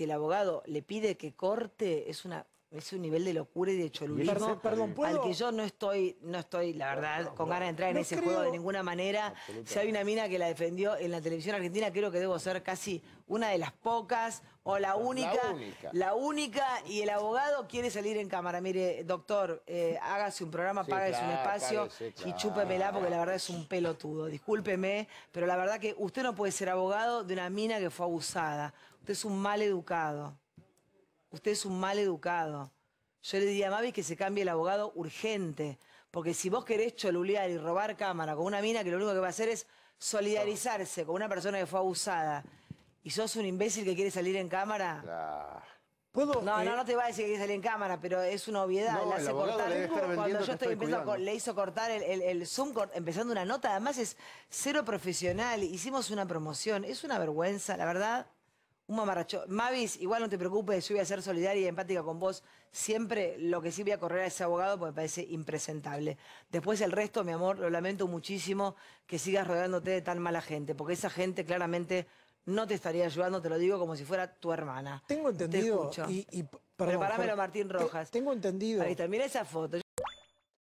que el abogado le pide que corte es una es un nivel de locura y de cholulismo perdón, perdón, al que yo no estoy, no estoy, la verdad, con ganas de entrar en ese juego de ninguna manera. Si hay una mina que la defendió en la televisión argentina, creo que debo ser casi una de las pocas o la única. La única. y el abogado quiere salir en cámara. Mire, doctor, eh, hágase un programa, sí, págase un espacio y y chúpemela porque la verdad es un pelotudo. Discúlpeme, pero la verdad que usted no puede ser abogado de una mina que fue abusada. Usted es un mal educado usted es un mal educado. Yo le diría a Mavi que se cambie el abogado urgente, porque si vos querés cholulear y robar cámara con una mina que lo único que va a hacer es solidarizarse con una persona que fue abusada y sos un imbécil que quiere salir en cámara... ¿Puedo, no, no, eh? no te va a decir que quiere salir en cámara, pero es una obviedad. le hace cortar Cuando yo estoy le hizo cortar el, el Zoom, empezando una nota, además es cero profesional. Hicimos una promoción, es una vergüenza, la verdad un mamarracho. Mavis, igual no te preocupes, yo voy a ser solidaria y empática con vos. Siempre lo que sí voy a correr a ese abogado porque me parece impresentable. Después el resto, mi amor, lo lamento muchísimo que sigas rodeándote de tan mala gente, porque esa gente claramente no te estaría ayudando, te lo digo como si fuera tu hermana. Tengo entendido. Y, y, Martín Rojas. tengo entendido. Ahí está, mira esa foto.